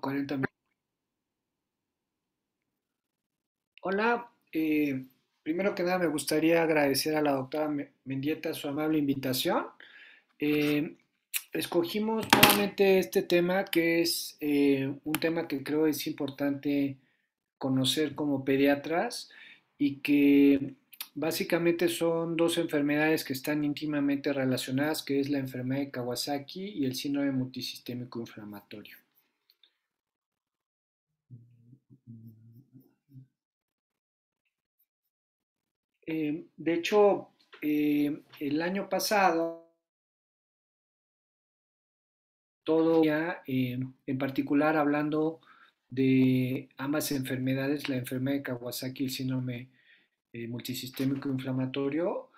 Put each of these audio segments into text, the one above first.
40 Hola, eh, primero que nada me gustaría agradecer a la doctora Mendieta su amable invitación. Eh, escogimos nuevamente este tema que es eh, un tema que creo es importante conocer como pediatras y que básicamente son dos enfermedades que están íntimamente relacionadas, que es la enfermedad de Kawasaki y el síndrome multisistémico inflamatorio. Eh, de hecho, eh, el año pasado, todo ya, eh, en particular hablando de ambas enfermedades, la enfermedad de Kawasaki, el síndrome multisistémico inflamatorio,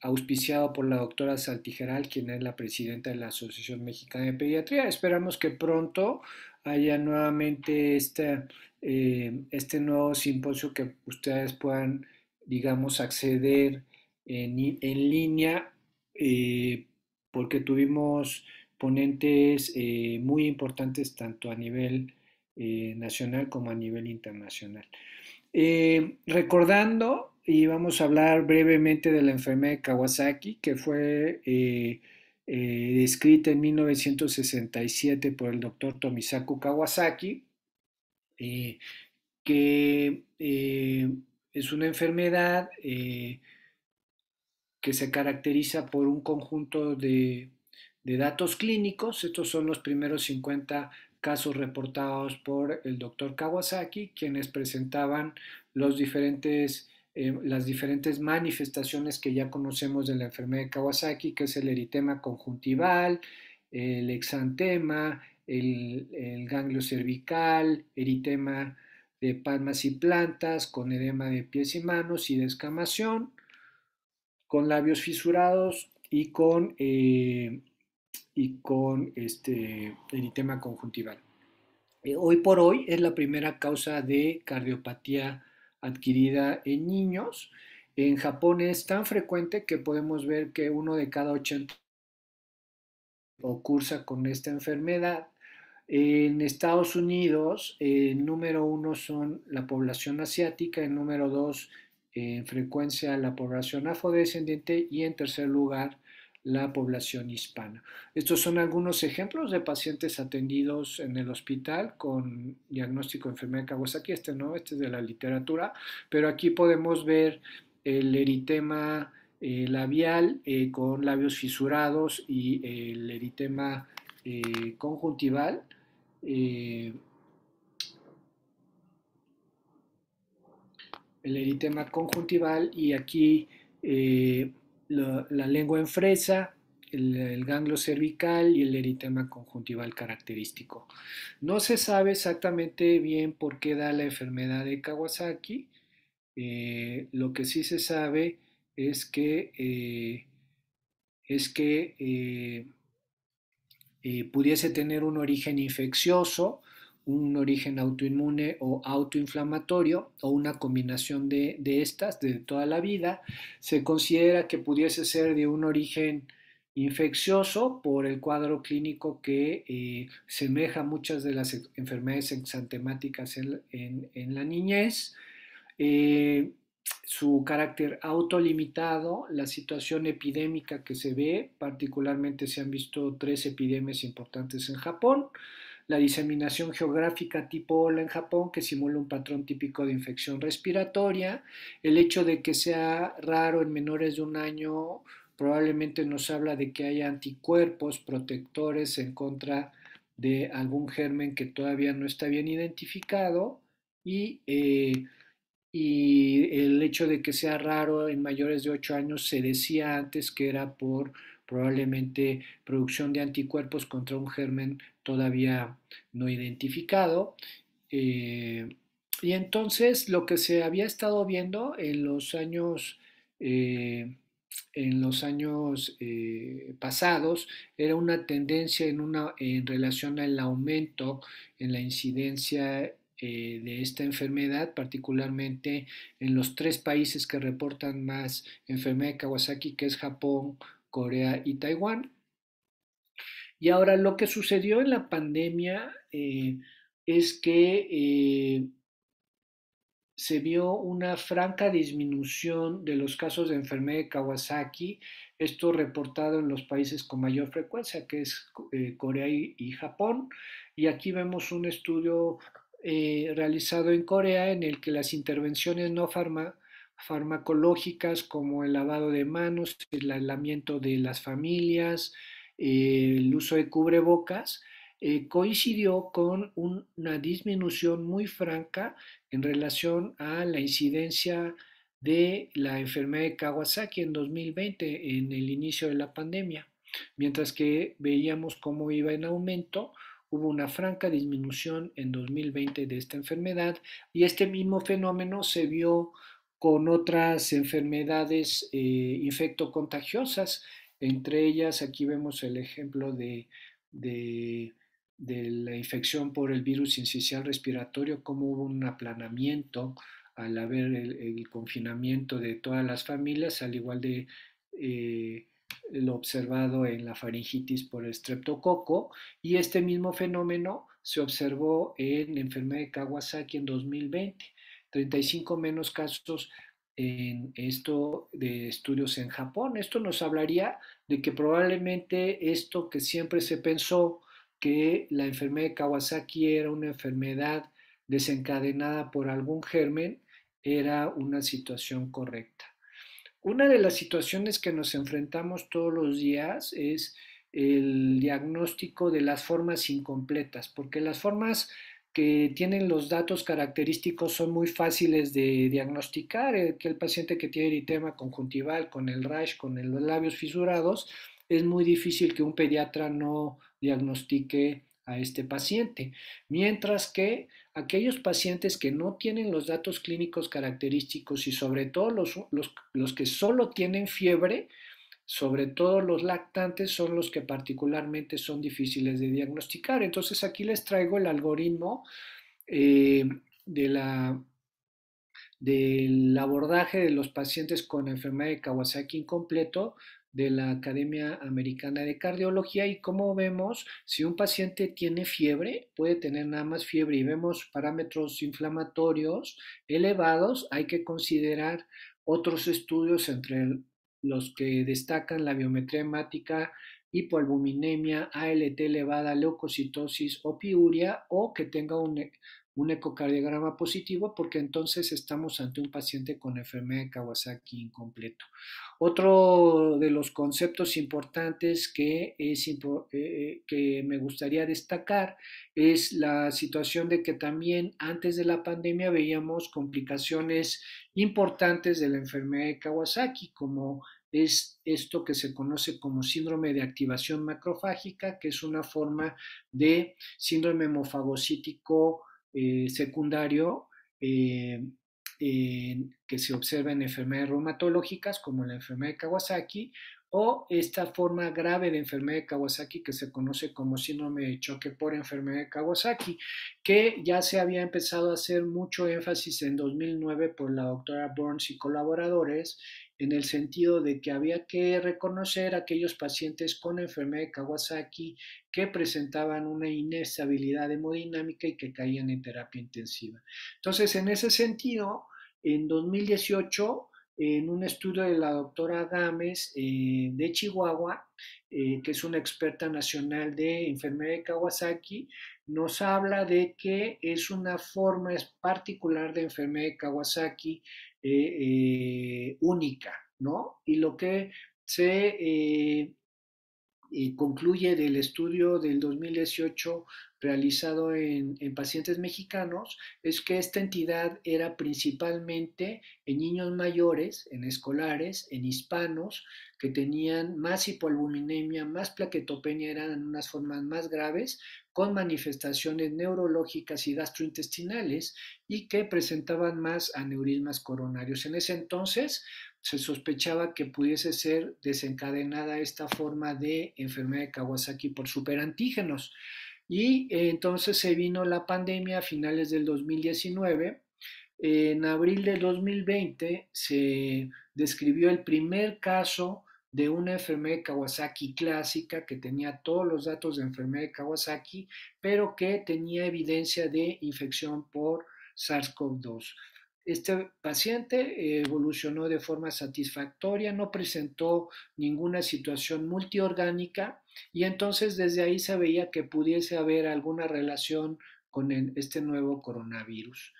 auspiciado por la doctora Saltijeral, quien es la presidenta de la Asociación Mexicana de Pediatría. Esperamos que pronto haya nuevamente este, este nuevo simposio que ustedes puedan digamos, acceder en, línea eh, porque tuvimos ponentes eh, muy importantes tanto a nivel eh, nacional como a nivel internacional. recordando, y vamos a hablar brevemente de la enfermedad de Kawasaki, que fue descrita en 1967 por el doctor Tomisaku Kawasaki, que es una enfermedad eh, que se caracteriza por un conjunto de, datos clínicos. Estos son los primeros 50 casos reportados por el doctor Kawasaki, quienes presentaban los diferentes, eh, las diferentes manifestaciones que ya conocemos de la enfermedad de Kawasaki, que es el eritema conjuntival, el exantema, el, el ganglio cervical, eritema de palmas y plantas, con edema de pies y manos y descamación, con labios fisurados y con, eh, y con este eritema conjuntival. Eh, hoy por hoy es la primera causa de cardiopatía adquirida en niños. En Japón es tan frecuente que podemos ver que uno de cada 80 ocurre con esta enfermedad en Estados Unidos, el número uno son la población asiática, en número dos, en frecuencia, la población afrodescendiente y en tercer lugar, la población hispana. Estos son algunos ejemplos de pacientes atendidos en el hospital con diagnóstico de enfermedad de Kawasaki. Este no, este es de la literatura, pero aquí podemos ver el eritema eh, labial eh, con labios fisurados y el eritema eh, conjuntival eh, el eritema conjuntival y aquí eh, la, lengua en fresa, el, ganglio cervical y el eritema conjuntival característico. No se sabe exactamente bien por qué da la enfermedad de Kawasaki. Eh, lo que sí se sabe es que, es que eh, pudiese tener un origen infeccioso, un origen autoinmune o autoinflamatorio o una combinación de, estas de toda la vida. Se considera que pudiese ser de un origen infeccioso por el cuadro clínico que eh, semeja muchas de las enfermedades exantemáticas en, la niñez. Eh, su carácter autolimitado, la situación epidémica que se ve, particularmente se han visto tres epidemias importantes en Japón, la diseminación geográfica tipo ola en Japón, que simula un patrón típico de infección respiratoria, el hecho de que sea raro en menores de un año probablemente nos habla de que haya anticuerpos protectores en contra de algún germen que todavía no está bien identificado y eh, y el hecho de que sea raro en mayores de 8 años se decía antes que era por probablemente producción de anticuerpos contra un germen todavía no identificado. Eh, y entonces lo que se había estado viendo en los años, eh, en los años eh, pasados era una tendencia en, una, en relación al aumento en la incidencia eh, de esta enfermedad, particularmente en los tres países que reportan más enfermedad de Kawasaki, que es Japón, Corea y Taiwán. Y ahora lo que sucedió en la pandemia eh, es que eh, se vio una franca disminución de los casos de enfermedad de Kawasaki, esto reportado en los países con mayor frecuencia, que es Corea y, y, Japón. Y aquí vemos un estudio eh, realizado en Corea en el que las intervenciones no farmacológicas como el lavado de manos, el aislamiento de las familias, eh, el uso de cubrebocas, eh, coincidió con una disminución muy franca en relación a la incidencia de la enfermedad de Kawasaki en 2020, en el inicio de la pandemia, mientras que veíamos cómo iba en aumento hubo una franca disminución en 2020 de esta enfermedad y este mismo fenómeno se vio con otras enfermedades eh, infectocontagiosas, entre ellas aquí vemos el ejemplo de, de, la infección por el virus incisional respiratorio, cómo hubo un aplanamiento al haber el, confinamiento de todas las familias, al igual de... Eh, lo observado en la faringitis por el y este mismo fenómeno se observó en la enfermedad de Kawasaki en 2020. 35 menos casos en esto de estudios en Japón. Esto nos hablaría de que probablemente esto que siempre se pensó que la enfermedad de Kawasaki era una enfermedad desencadenada por algún germen, era una situación correcta. Una de las situaciones que nos enfrentamos todos los días es el diagnóstico de las formas incompletas, porque las formas que tienen los datos característicos son muy fáciles de diagnosticar, eh, que el paciente que tiene eritema conjuntival, con el rash, con los labios fisurados, es muy difícil que un pediatra no diagnostique a este paciente, mientras que aquellos pacientes que no tienen los datos clínicos característicos y sobre todo los, los, que solo tienen fiebre, sobre todo los lactantes son los que particularmente son difíciles de diagnosticar. Entonces aquí les traigo el algoritmo eh, de la, del abordaje de los pacientes con enfermedad de Kawasaki incompleto de la Academia Americana de Cardiología y como vemos si un paciente tiene fiebre, puede tener nada más fiebre y vemos parámetros inflamatorios elevados, hay que considerar otros estudios entre los que destacan la biometría hemática, hipoalbuminemia, ALT elevada, leucocitosis o piuria o que tenga un un ecocardiograma positivo porque entonces estamos ante un paciente con enfermedad de Kawasaki incompleto. Otro de los conceptos importantes que, es, eh, eh, que me gustaría destacar es la situación de que también antes de la pandemia veíamos complicaciones importantes de la enfermedad de Kawasaki, como es esto que se conoce como síndrome de activación macrofágica, que es una forma de síndrome hemofagocítico eh, secundario eh, que se observa en enfermedades reumatológicas como la enfermedad de Kawasaki o esta forma grave de enfermedad de Kawasaki que se conoce como síndrome de choque por enfermedad de Kawasaki, que ya se había empezado a hacer mucho énfasis en 2009 por la doctora Burns y colaboradores, en el sentido de que había que reconocer a aquellos pacientes con enfermedad de Kawasaki que presentaban una inestabilidad hemodinámica y que caían en terapia intensiva. Entonces, en ese sentido, en 2018 en un estudio de la doctora Gámez eh, de Chihuahua, eh, que es una experta nacional de enfermedad de Kawasaki, nos habla de que es una forma particular de enfermedad de Kawasaki eh, única, ¿no? Y lo que se concluye del estudio del 2018 realizado en, pacientes mexicanos es que esta entidad era principalmente en niños mayores, en escolares, en hispanos, que tenían más hipoalbuminemia, más plaquetopenia, eran unas formas más graves, con manifestaciones neurológicas y gastrointestinales y que presentaban más aneurismas coronarios. En ese entonces se sospechaba que pudiese ser desencadenada esta forma de enfermedad de Kawasaki por superantígenos. Y eh, entonces se vino la pandemia a finales del 2019. en abril del 2020 se describió el primer caso de una enfermedad de Kawasaki clásica que tenía todos los datos de enfermedad de Kawasaki, pero que tenía evidencia de infección por SARS-CoV-2. Este paciente evolucionó de forma satisfactoria, no presentó ninguna situación multiorgánica y entonces desde ahí se veía que pudiese haber alguna relación con este nuevo coronavirus.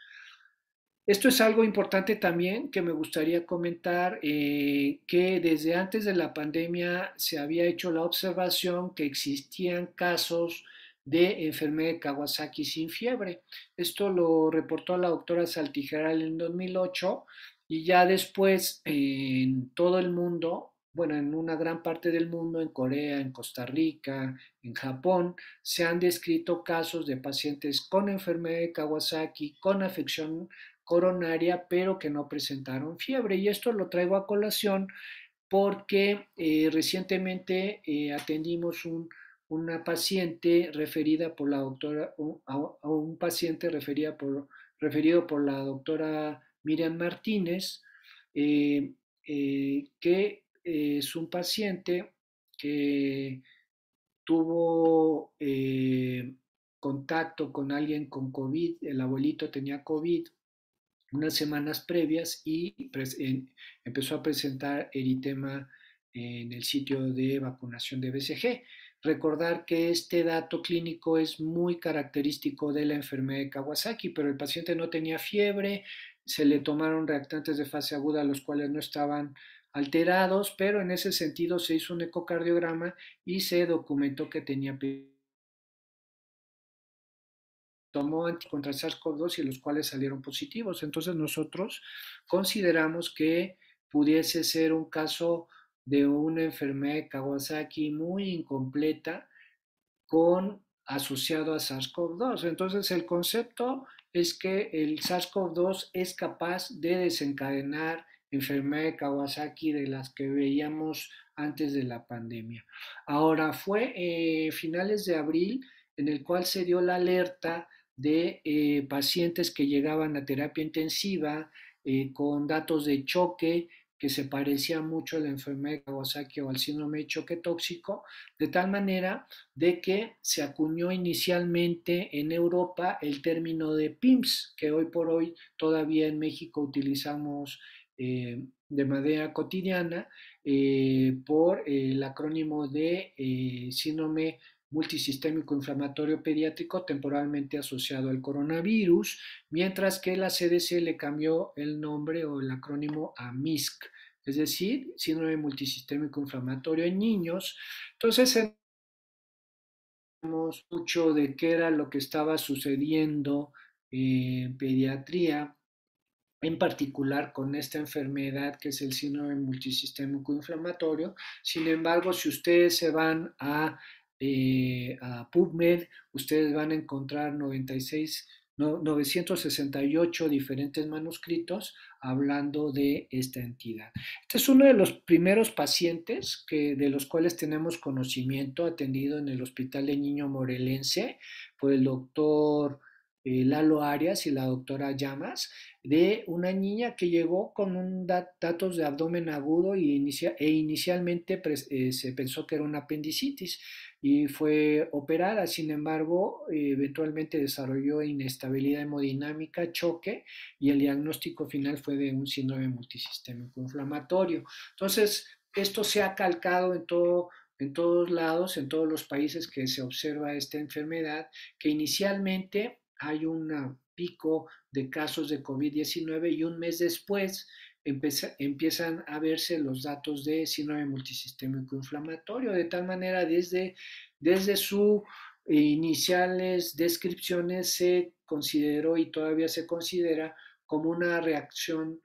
Esto es algo importante también que me gustaría comentar, eh, que desde antes de la pandemia se había hecho la observación que existían casos de enfermedad de Kawasaki sin fiebre. Esto lo reportó la doctora Saltijeral en 2008 y ya después en todo el mundo, bueno, en una gran parte del mundo, en Corea, en Costa Rica, en Japón, se han descrito casos de pacientes con enfermedad de Kawasaki, con afección coronaria, pero que no presentaron fiebre. Y esto lo traigo a colación porque eh, recientemente eh, atendimos un una paciente referida por la doctora, un paciente referida por, referido por la doctora Miriam Martínez, eh, eh, que es un paciente que tuvo eh, contacto con alguien con COVID, el abuelito tenía COVID unas semanas previas y empezó a presentar eritema en el sitio de vacunación de BCG. Recordar que este dato clínico es muy característico de la enfermedad de Kawasaki, pero el paciente no tenía fiebre, se le tomaron reactantes de fase aguda los cuales no estaban alterados, pero en ese sentido se hizo un ecocardiograma y se documentó que tenía tomó contra sars 2 y los cuales salieron positivos. Entonces nosotros consideramos que pudiese ser un caso de una enfermedad de Kawasaki muy incompleta con asociado a SARS-CoV-2. Entonces, el concepto es que el SARS-CoV-2 es capaz de desencadenar enfermedad de Kawasaki de las que veíamos antes de la pandemia. Ahora, fue eh, finales de abril en el cual se dio la alerta de eh, pacientes que llegaban a terapia intensiva eh, con datos de choque que se parecía mucho a la enfermedad de Kawasaki o al síndrome choque tóxico, de tal manera de que se acuñó inicialmente en Europa el término de PIMS, que hoy por hoy todavía en México utilizamos eh, de manera cotidiana eh, por el acrónimo de eh, síndrome multisistémico inflamatorio pediátrico temporalmente asociado al coronavirus, mientras que la CDC le cambió el nombre o el acrónimo a MISC, es decir, síndrome multisistémico inflamatorio en niños. Entonces, sabemos mucho de qué era lo que estaba sucediendo en pediatría, en particular con esta enfermedad que es el síndrome multisistémico inflamatorio. Sin embargo, si ustedes se van a eh, a PubMed, ustedes van a encontrar 96, 968 diferentes manuscritos hablando de esta entidad. Este es uno de los primeros pacientes que, de los cuales tenemos conocimiento atendido en el Hospital de Niño Morelense por el doctor eh, Lalo Arias y la doctora Llamas, de una niña que llegó con un datos de abdomen agudo y e inicialmente eh, se pensó que era una apendicitis y fue operada. Sin embargo, eh, eventualmente desarrolló inestabilidad hemodinámica, choque y el diagnóstico final fue de un síndrome multisistémico inflamatorio. Entonces, esto se ha calcado en todo en todos lados, en todos los países que se observa esta enfermedad, que inicialmente hay un ah, pico de casos de COVID-19 y un mes después empiezan a verse los datos de síndrome multisistémico inflamatorio, de tal manera desde, desde sus iniciales descripciones se consideró y todavía se considera como una reacción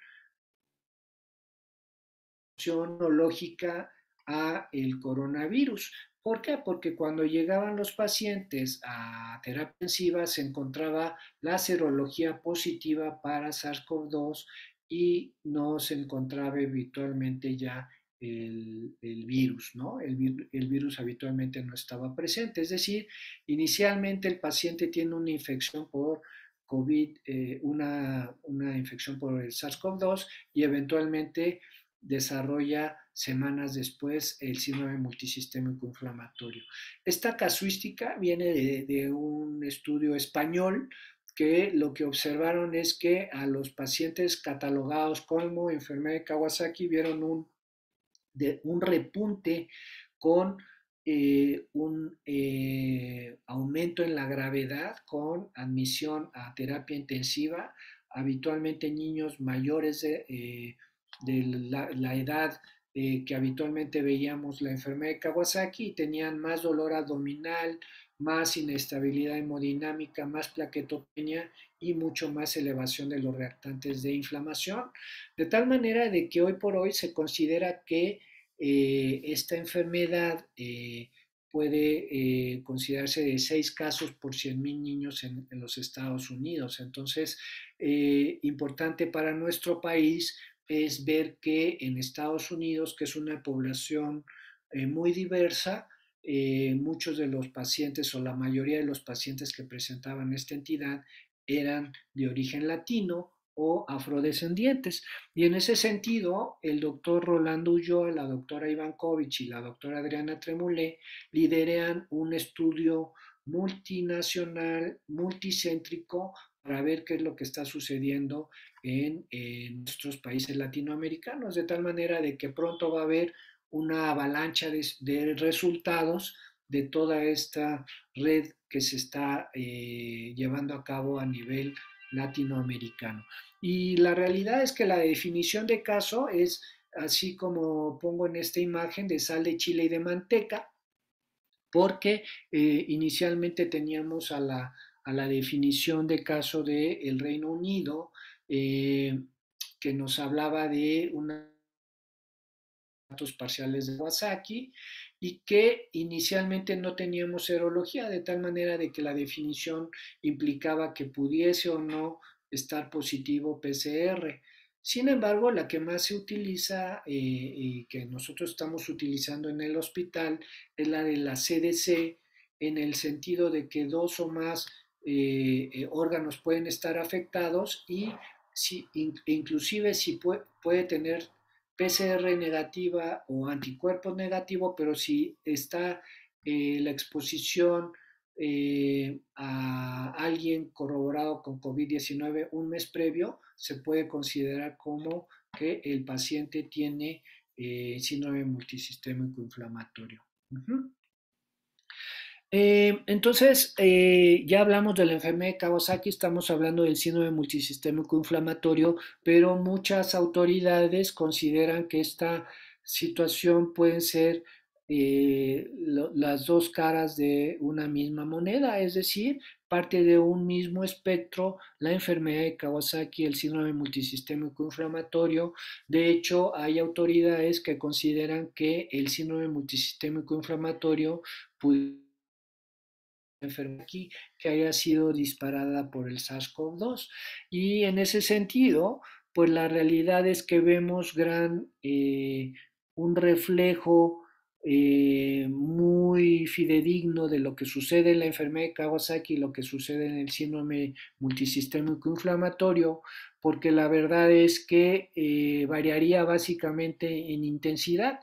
lógica a el coronavirus. ¿Por qué? Porque cuando llegaban los pacientes a terapia intensiva se encontraba la serología positiva para SARS-CoV-2 y no se encontraba habitualmente ya el, virus, ¿no? El, virus habitualmente no estaba presente. Es decir, inicialmente el paciente tiene una infección por COVID, eh, una, una infección por el SARS-CoV-2 y eventualmente desarrolla semanas después el síndrome multisistémico inflamatorio. Esta casuística viene de, un estudio español que lo que observaron es que a los pacientes catalogados como enfermedad de Kawasaki vieron un, un repunte con eh, un eh, aumento en la gravedad, con admisión a terapia intensiva, habitualmente niños mayores de, eh, la, edad eh, que habitualmente veíamos la enfermedad de Kawasaki, tenían más dolor abdominal, más inestabilidad hemodinámica, más plaquetopenia y mucho más elevación de los reactantes de inflamación, de tal manera de que hoy por hoy se considera que eh, esta enfermedad eh, puede considerarse de seis casos por 100.000 niños en, en, los Estados Unidos. Entonces, importante para nuestro país es ver que en Estados Unidos, que es una población eh, muy diversa, eh, muchos de los pacientes o la mayoría de los pacientes que presentaban esta entidad eran de origen latino o afrodescendientes. Y en ese sentido, el doctor Rolando Ulloa, la doctora Ivankovich y la doctora Adriana Tremulé lideran un estudio multinacional, multicéntrico, para ver qué es lo que está sucediendo en, nuestros países latinoamericanos, de tal manera de que pronto va a haber una avalancha de, resultados de toda esta red que se está eh, llevando a cabo a nivel latinoamericano. Y la realidad es que la definición de caso es así como pongo en esta imagen de sal de chile y de manteca, porque eh, inicialmente teníamos a la, definición de caso del Reino Unido eh, que nos hablaba de unos datos parciales de Wasaki y que inicialmente no teníamos serología, de tal manera de que la definición implicaba que pudiese o no estar positivo PCR. Sin embargo, la que más se utiliza eh, y que nosotros estamos utilizando en el hospital es la de la CDC, en el sentido de que dos o más eh, órganos pueden estar afectados y inclusive si puede, tener PCR negativa o anticuerpos negativo, pero si está eh, la exposición eh, a alguien corroborado con COVID-19 un mes previo, se puede considerar como que el paciente tiene eh, síndrome multisistémico inflamatorio. Eh, entonces, eh, ya hablamos de la enfermedad de Kawasaki, estamos hablando del síndrome multisistémico inflamatorio, pero muchas autoridades consideran que esta situación pueden ser eh, las dos caras de una misma moneda, es decir, parte de un mismo espectro, la enfermedad de Kawasaki, el síndrome multisistémico inflamatorio. De hecho, hay autoridades que consideran que el síndrome multisistémico inflamatorio puede enfermedad aquí que haya sido disparada por el SARS-CoV-2. Y en ese sentido, pues la realidad es que vemos gran, eh, un reflejo eh, muy fidedigno de lo que sucede en la enfermedad de Kawasaki y lo que sucede en el síndrome multisistémico inflamatorio, porque la verdad es que eh, variaría básicamente en intensidad.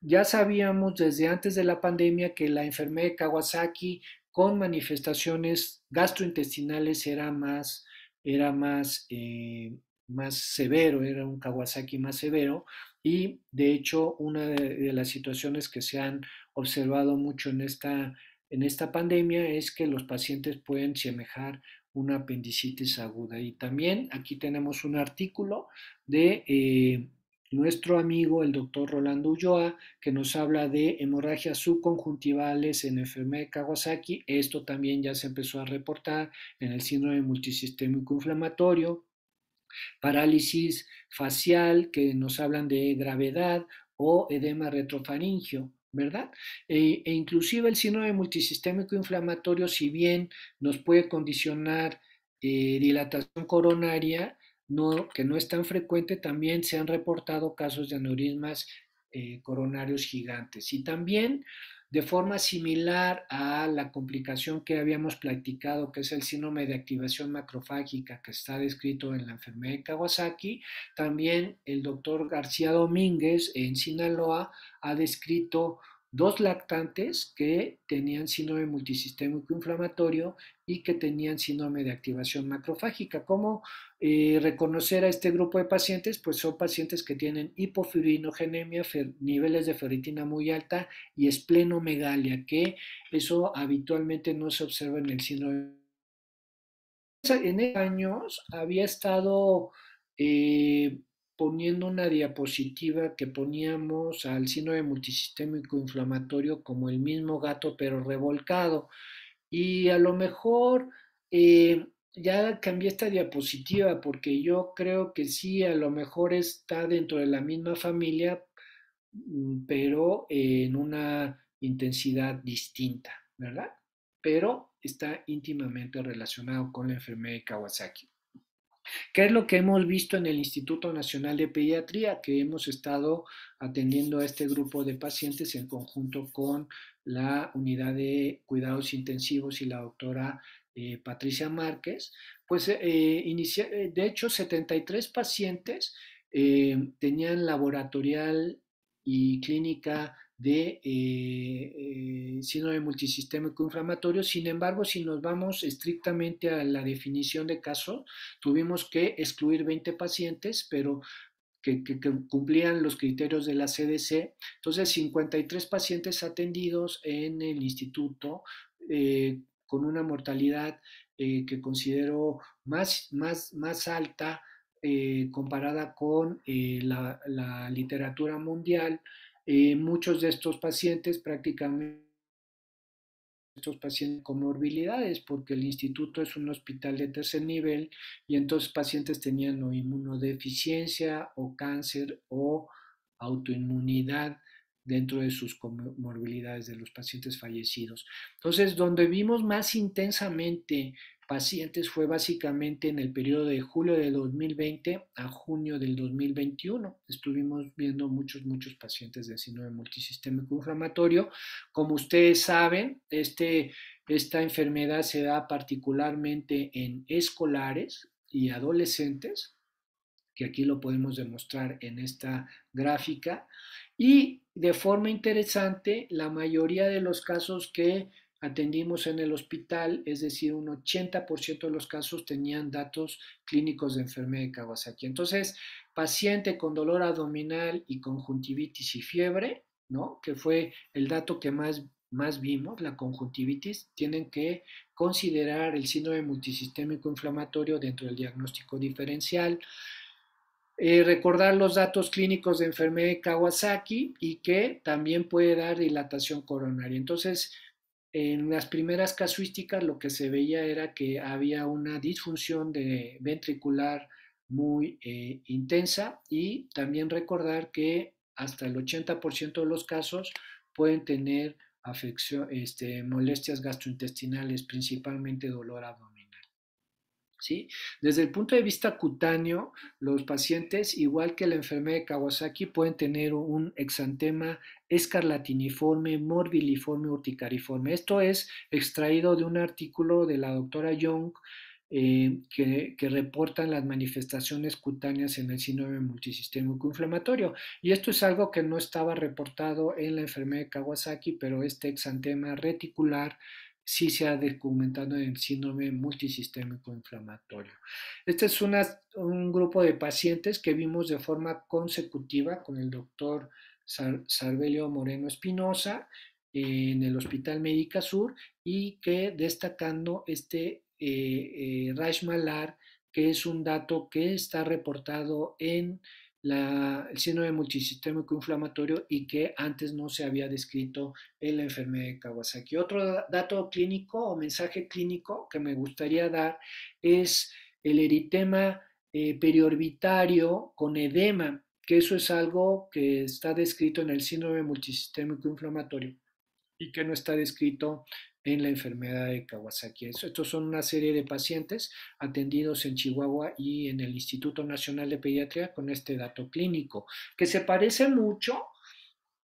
Ya sabíamos desde antes de la pandemia que la enfermedad de Kawasaki con manifestaciones gastrointestinales era más, era más, eh, más severo, era un Kawasaki más severo. Y de hecho, una de, las situaciones que se han observado mucho en esta, en esta pandemia es que los pacientes pueden semejar una apendicitis aguda. Y también aquí tenemos un artículo de eh, nuestro amigo el doctor Rolando Ulloa, que nos habla de hemorragias subconjuntivales en enfermedad de Kawasaki. Esto también ya se empezó a reportar en el síndrome multisistémico inflamatorio. Parálisis facial, que nos hablan de gravedad, o edema retrofaringio. ¿verdad? E, e inclusive el síndrome multisistémico inflamatorio, si bien nos puede condicionar eh, dilatación coronaria, que no es tan frecuente, también se han reportado casos de aneurismas eh, coronarios gigantes. Y también de forma similar a la complicación que habíamos platicado, que es el síndrome de activación macrofágica que está descrito en la enfermedad de Kawasaki, también el doctor García Domínguez en Sinaloa ha descrito dos lactantes que tenían síndrome multisistémico inflamatorio y que tenían síndrome de activación macrofágica. ¿Cómo eh, reconocer a este grupo de pacientes, pues son pacientes que tienen hipofibrinogenemia, niveles de ferritina muy alta y esplenomegalia, que eso habitualmente no se observa en el síndrome. En años había estado eh, poniendo una diapositiva que poníamos al síndrome multisistémico inflamatorio como el mismo gato pero revolcado. Y a lo mejor... Eh, ya cambié esta diapositiva porque yo creo que sí, a lo mejor está dentro de la misma familia, mm, pero en una intensidad distinta, ¿verdad? Pero está íntimamente relacionado con la enfermedad de Kawasaki. ¿Qué es lo que hemos visto en el Instituto Nacional de Pediatría? Que hemos estado atendiendo a este grupo de pacientes en conjunto con la unidad de cuidados intensivos y la doctora eh, Patricia Márquez, pues eh, eh, de hecho 73 pacientes tenían laboratorial y clínica de síndrome multisistémico inflamatorio. Sin embargo, si nos vamos estrictamente a la definición de caso, tuvimos que excluir 20 pacientes, pero que, cumplían los criterios de la CDC. Entonces, 53 pacientes atendidos en el instituto con una mortalidad eh, que considero más, más, más alta eh, comparada con eh, la, literatura mundial. muchos de estos pacientes prácticamente estos pacientes con morbilidades, porque el instituto es un hospital de tercer nivel y entonces pacientes tenían o inmunodeficiencia o cáncer o autoinmunidad dentro de sus comorbilidades de los pacientes fallecidos. Entonces, donde vimos más intensamente pacientes fue básicamente en el periodo de julio de 2020 a junio del 2021. Estuvimos viendo muchos, muchos pacientes de síndrome multisistémico inflamatorio. Como ustedes saben, este, esta enfermedad se da particularmente en escolares y adolescentes, que aquí lo podemos demostrar en esta gráfica. Y de forma interesante, la mayoría de los casos que atendimos en el hospital, es decir, un 80% de los casos tenían datos clínicos de enfermedad de Kawasaki. Entonces, paciente con dolor abdominal y conjuntivitis y fiebre, ¿no? Que fue el dato que más, más vimos, la conjuntivitis, tienen que considerar el síndrome multisistémico inflamatorio dentro del diagnóstico diferencial. Eh, recordar los datos clínicos de enfermedad de Kawasaki y que también puede dar dilatación coronaria. Entonces, en las primeras casuísticas lo que se veía era que había una disfunción de ventricular muy eh, intensa y también recordar que hasta el 80% de los casos pueden tener este, molestias gastrointestinales, principalmente dolor abdominal. Desde el punto de vista cutáneo, los pacientes, igual que la enfermedad de Kawasaki, pueden tener un exantema escarlatiniforme, morbiliforme, urticariforme. Esto es extraído de un artículo de la doctora Young eh, que, que, reportan las manifestaciones cutáneas en el síndrome multisistémico inflamatorio. Y esto es algo que no estaba reportado en la enfermedad de Kawasaki, pero este exantema reticular sí se ha documentado el síndrome multisistémico inflamatorio. Este es un grupo de pacientes que vimos de forma consecutiva con el doctor Sarvelio Sarbelio Moreno Espinosa en el Hospital Médica Sur y que destacando este eh, eh Malar, que es un dato que está reportado en el síndrome multisistémico inflamatorio y que antes no se había descrito en la enfermedad de Kawasaki. Otro dato clínico o mensaje clínico que me gustaría dar es el eritema eh, periorbitario con edema, que eso es algo que está descrito en el síndrome multisistémico inflamatorio y que no está descrito en la enfermedad de Kawasaki. Estos son una serie de pacientes atendidos en Chihuahua y en el Instituto Nacional de Pediatría con este dato clínico, que se parece mucho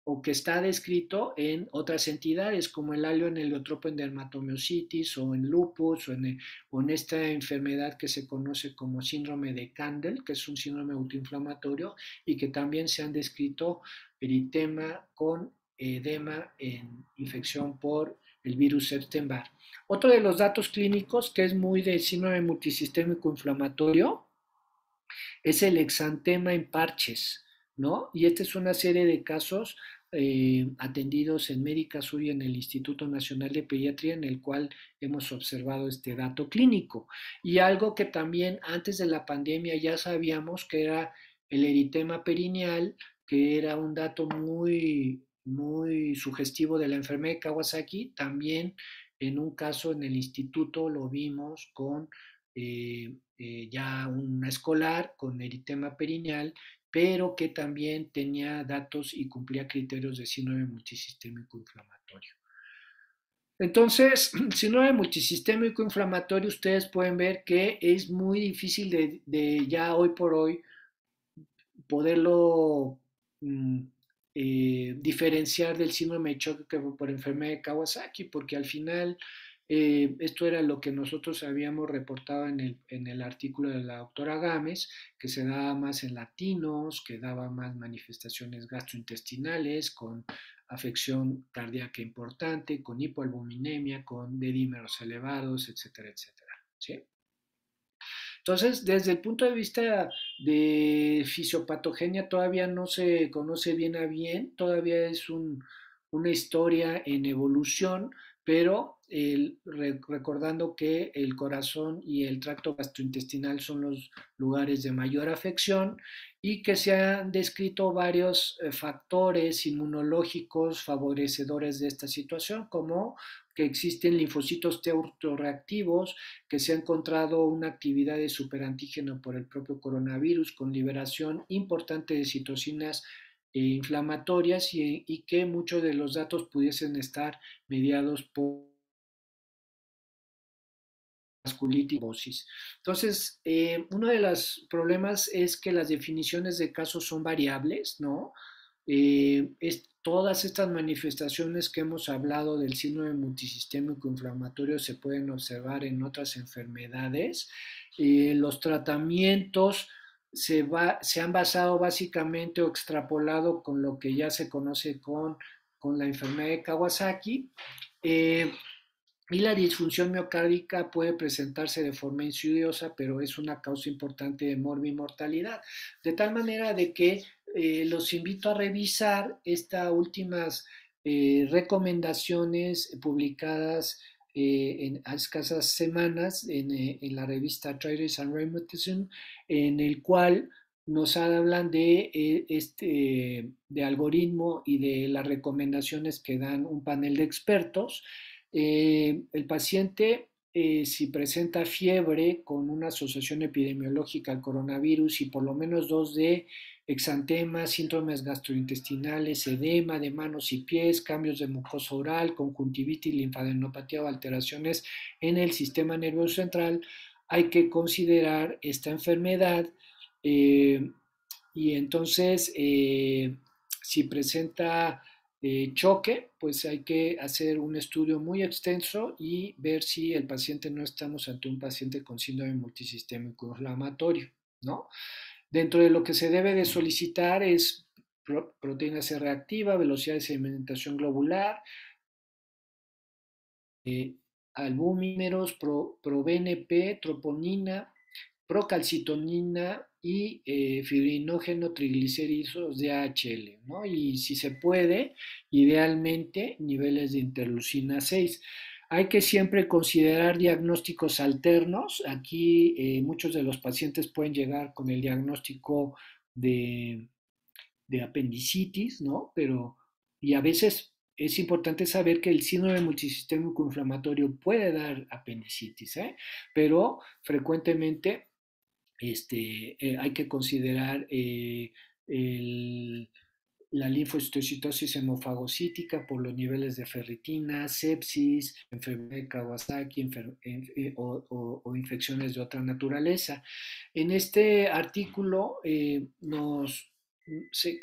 o que está descrito en otras entidades como el alio en heliotropo en dermatomiositis o en lupus o en, esta enfermedad que se conoce como síndrome de Candel, que es un síndrome autoinflamatorio y que también se han descrito eritema con edema en infección por el virus Epstein-Barr. Otro de los datos clínicos que es muy de síndrome multisistémico inflamatorio es el exantema en parches, ¿no? Y esta es una serie de casos eh, atendidos en Médica Sur y en el Instituto Nacional de Pediatría, en el cual hemos observado este dato clínico. Y algo que también antes de la pandemia ya sabíamos que era el eritema perineal, que era un dato muy muy sugestivo de la enfermedad de Kawasaki, también en un caso en el instituto lo vimos con eh, eh, ya una escolar con eritema perineal, pero que también tenía datos y cumplía criterios de síndrome multisistémico inflamatorio. Entonces, síndrome multisistémico inflamatorio, ustedes pueden ver que es muy difícil de, ya hoy por hoy poderlo mm, eh, diferenciar del síndrome de choque por enfermedad de Kawasaki, porque al final eh, esto era lo que nosotros habíamos reportado en el, en el, artículo de la doctora Gámez, que se daba más en latinos, que daba más manifestaciones gastrointestinales, con afección cardíaca importante, con hipoalbuminemia, con dedímeros elevados, etcétera, etcétera. ¿sí? Entonces, desde el punto de vista de fisiopatogenia, todavía no se conoce bien a bien, todavía es una historia en evolución, pero recordando que el corazón y el tracto gastrointestinal son los lugares de mayor afección y que se han descrito varios eh, factores inmunológicos favorecedores de esta situación, como que existen linfocitos T que se ha encontrado una actividad de superantígeno por el propio coronavirus con liberación importante de citocinas eh, inflamatorias y, que muchos de los datos pudiesen estar mediados por vasculitis. Entonces, eh, uno de los problemas es que las definiciones de casos son variables, ¿no? Eh, Todas estas manifestaciones que hemos hablado del síndrome multisistémico inflamatorio se pueden observar en otras enfermedades. Eh, los tratamientos se, han basado básicamente o extrapolado con lo que ya se conoce con, la enfermedad de Kawasaki. Eh, y la disfunción miocárdica puede presentarse de forma insidiosa, pero es una causa importante de morbi-mortalidad. De tal manera de que eh, los invito a revisar estas últimas eh, recomendaciones publicadas eh, en escasas semanas en, la revista Traders and Rheumatism, en el cual nos hablan de, este, de algoritmo y de las recomendaciones que dan un panel de expertos. el paciente si presenta fiebre con una asociación epidemiológica al coronavirus y por lo menos dos de exantemas, síndromes gastrointestinales, edema de manos y pies, cambios de mucosa oral, conjuntivitis, linfadenopatía o alteraciones en el sistema nervioso central, hay que considerar esta enfermedad eh, y entonces eh, si presenta eh, choque, pues hay que hacer un estudio muy extenso y ver si el paciente no estamos ante un paciente con síndrome multisistémico inflamatorio, ¿no? Dentro de lo que se debe de solicitar es proteína C reactiva, velocidad de sedimentación globular, eh, pro, ProBNP, troponina, procalcitonina y eh, fibrinógeno triglicéridos de ¿no? Y si se puede, idealmente niveles de interlucina 6. Hay que siempre considerar diagnósticos alternos. Aquí eh, muchos de los pacientes pueden llegar con el diagnóstico de, apendicitis, ¿no? Pero, y a veces es importante saber que el síndrome multisistémico inflamatorio puede dar apendicitis, ¿eh? Pero frecuentemente este, eh, hay que considerar eh, el la linfocitocitosis hemofagocítica por los niveles de ferritina, sepsis, enfermedad de Kawasaki eh, o, infecciones de otra naturaleza. En este artículo eh, nos,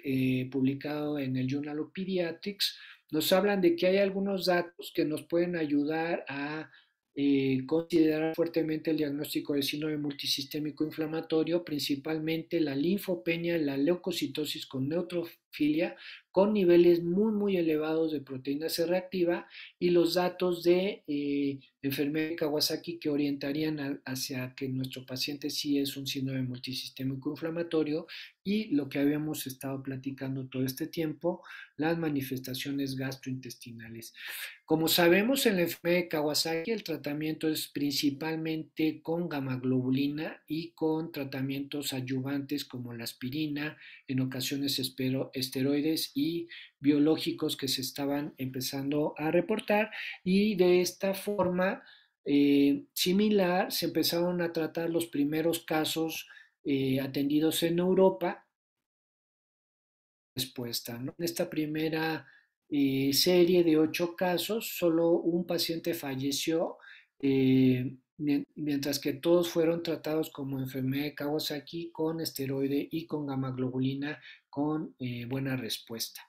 eh, publicado en el Journal of Pediatrics, nos hablan de que hay algunos datos que nos pueden ayudar a considerar fuertemente el diagnóstico de síndrome multisistémico inflamatorio, principalmente la linfopenia, la leucocitosis con neutro, filia con niveles muy, muy elevados de proteína C reactiva y los datos de eh, enfermedad de Kawasaki que orientarían hacia que nuestro paciente sí es un síndrome multisistémico inflamatorio y lo que habíamos estado platicando todo este tiempo, las manifestaciones gastrointestinales. Como sabemos, en la enfermedad de Kawasaki el tratamiento es principalmente con gamaglobulina y con tratamientos ayudantes como la aspirina, en ocasiones espero, esteroides y biológicos que se estaban empezando a reportar y de esta forma eh, similar se empezaron a tratar los primeros casos eh, atendidos en Europa. Respuesta, En esta primera eh, serie de ocho casos, solo un paciente falleció mientras que todos fueron tratados como enfermedad de Kawasaki con esteroide y con gamma globulina con eh, buena respuesta.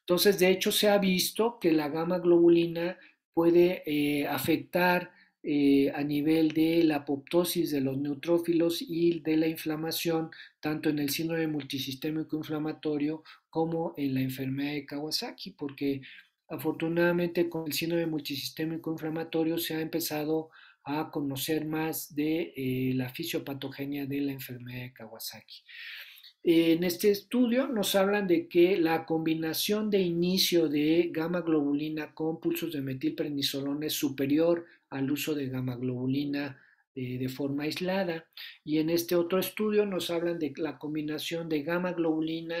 Entonces, de hecho, se ha visto que la gamma globulina puede eh, afectar eh, a nivel de la apoptosis de los neutrófilos y de la inflamación, tanto en el síndrome multisistémico inflamatorio como en la enfermedad de Kawasaki, porque afortunadamente con el síndrome multisistémico inflamatorio se ha empezado a a conocer más de eh, la fisiopatogenia de la enfermedad de Kawasaki. En este estudio nos hablan de que la combinación de inicio de gamma globulina con pulsos de metilprednisolona es superior al uso de gamma globulina eh, de forma aislada. Y en este otro estudio nos hablan de la combinación de gamma globulina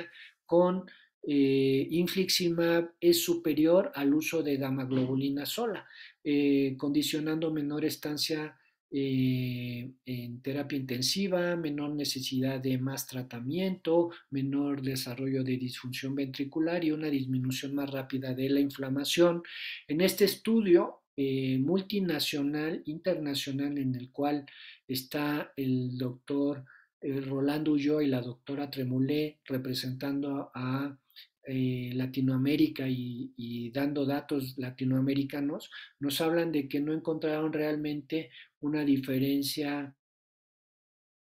con eh, infliximab es superior al uso de gamma globulina sola. Eh, condicionando menor estancia eh, en terapia intensiva, menor necesidad de más tratamiento, menor desarrollo de disfunción ventricular y una disminución más rápida de la inflamación. En este estudio eh, multinacional, internacional, en el cual está el doctor Rolando Ulloa y la doctora Tremulé representando a eh, Latinoamérica y, dando datos latinoamericanos, nos hablan de que no encontraron realmente una diferencia, los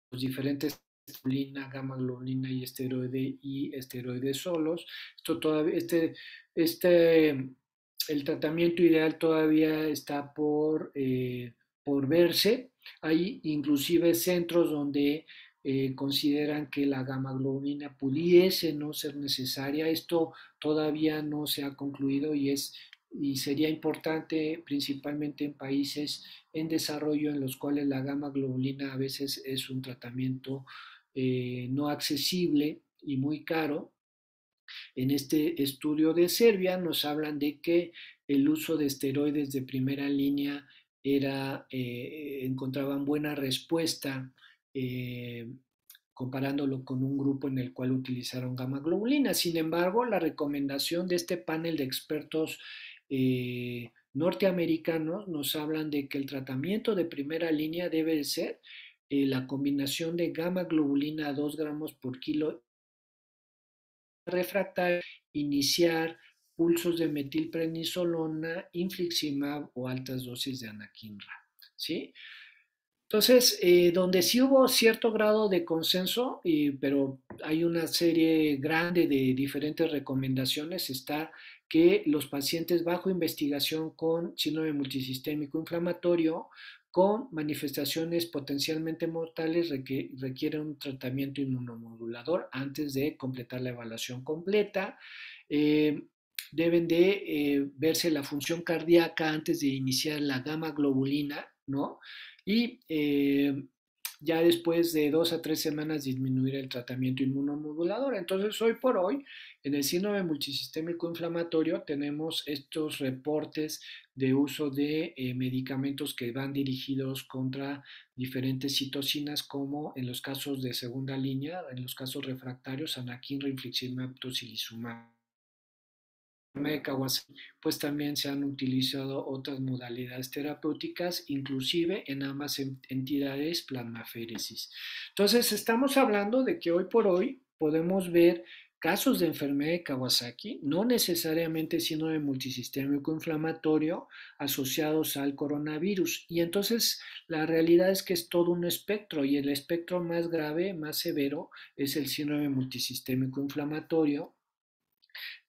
pues, diferentes gama gamma globulina y esteroide y esteroides solos. Esto todavía, este, este, el tratamiento ideal todavía está por, eh, por verse. Hay inclusive centros donde eh, consideran que la gamma globulina pudiese no ser necesaria. Esto todavía no se ha concluido y, es, y sería importante principalmente en países en desarrollo en los cuales la gamma globulina a veces es un tratamiento eh, no accesible y muy caro. En este estudio de Serbia nos hablan de que el uso de esteroides de primera línea era, eh, encontraban buena respuesta eh, comparándolo con un grupo en el cual utilizaron gamma globulina. Sin embargo, la recomendación de este panel de expertos eh, norteamericanos nos hablan de que el tratamiento de primera línea debe ser eh, la combinación de gamma globulina a 2 gramos por kilo refractar, iniciar pulsos de metilprednisolona, infliximab o altas dosis de anakinra. ¿sí? Entonces, eh, donde sí hubo cierto grado de consenso, pero hay una serie grande de diferentes recomendaciones, está que los pacientes bajo investigación con síndrome multisistémico inflamatorio con manifestaciones potencialmente mortales que requieren un tratamiento inmunomodulador antes de completar la evaluación completa. Eh, deben de eh, verse la función cardíaca antes de iniciar la gama globulina, ¿no? Y eh, ya después de dos a tres semanas disminuir el tratamiento inmunomodulador. Entonces, hoy por hoy, en el síndrome multisistémico inflamatorio tenemos estos reportes de uso de eh, medicamentos que van dirigidos contra diferentes citocinas, como en los casos de segunda línea, en los casos refractarios, anakin, infliximab, tocilizumab de Kawasaki, pues también se han utilizado otras modalidades terapéuticas, inclusive en ambas entidades plasmaféresis. Entonces, estamos hablando de que hoy por hoy podemos ver casos de enfermedad de Kawasaki, no necesariamente síndrome multisistémico inflamatorio asociados al coronavirus. Y entonces la realidad es que es todo un espectro y el espectro más grave, más severo, es el síndrome multisistémico inflamatorio,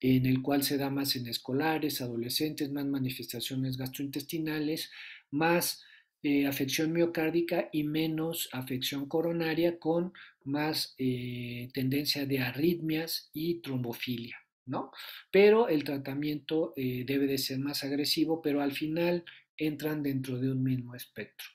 en el cual se da más en escolares, adolescentes, más manifestaciones gastrointestinales, más eh, afección miocárdica y menos afección coronaria con más eh, tendencia de arritmias y trombofilia. ¿No? Pero el tratamiento eh, debe de ser más agresivo, pero al final entran dentro de un mismo espectro.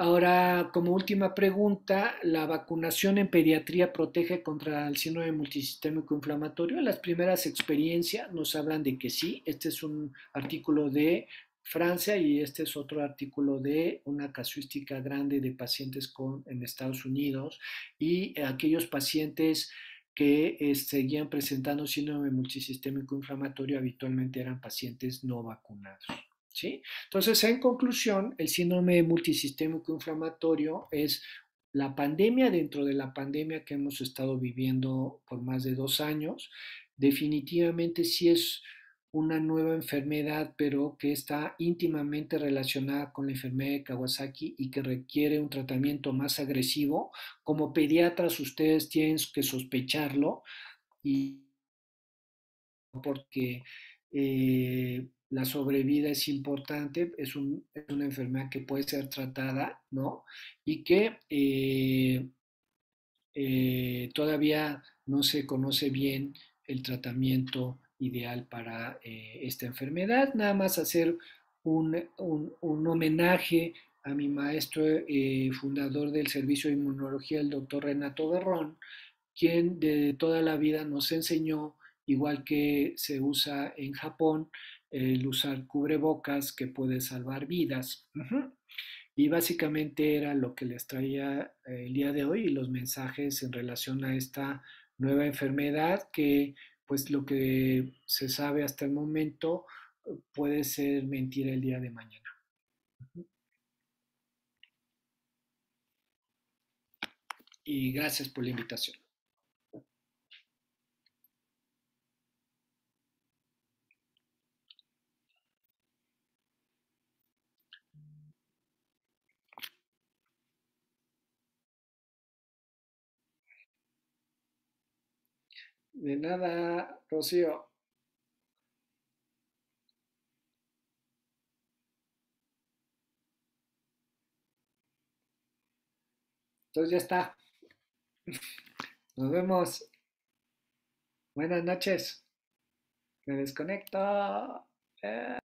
Ahora, como última pregunta, ¿la vacunación en pediatría protege contra el síndrome multisistémico inflamatorio? Las primeras experiencias nos hablan de que sí. Este es un artículo de Francia y este es otro artículo de una casuística grande de pacientes con, en Estados Unidos y aquellos pacientes que eh, seguían presentando síndrome multisistémico inflamatorio habitualmente eran pacientes no vacunados. Entonces, en conclusión, el síndrome multisistémico inflamatorio es la pandemia dentro de la pandemia que hemos estado viviendo por más de dos años. Definitivamente sí es una nueva enfermedad, pero que está íntimamente relacionada con la enfermedad de Kawasaki y que requiere un tratamiento más agresivo. Como pediatras ustedes tienen que sospecharlo y porque eh, la sobrevida es importante, es, una enfermedad que puede ser tratada, ¿no? Y que eh, eh, todavía no se conoce bien el tratamiento ideal para eh, esta enfermedad. Nada más hacer un, homenaje a mi maestro fundador del Servicio de Inmunología, el doctor Renato Berrón, quien de toda la vida nos enseñó, igual que se usa en Japón, el usar cubrebocas que puede salvar vidas. Y básicamente era lo que les traía eh, el día de hoy los mensajes en relación a esta nueva enfermedad que pues lo que se sabe hasta el momento eh, puede ser mentira el día de mañana. Y gracias por la invitación. De nada, Rocío. Entonces ya está. Nos vemos. Buenas noches. Me desconecto. Eh.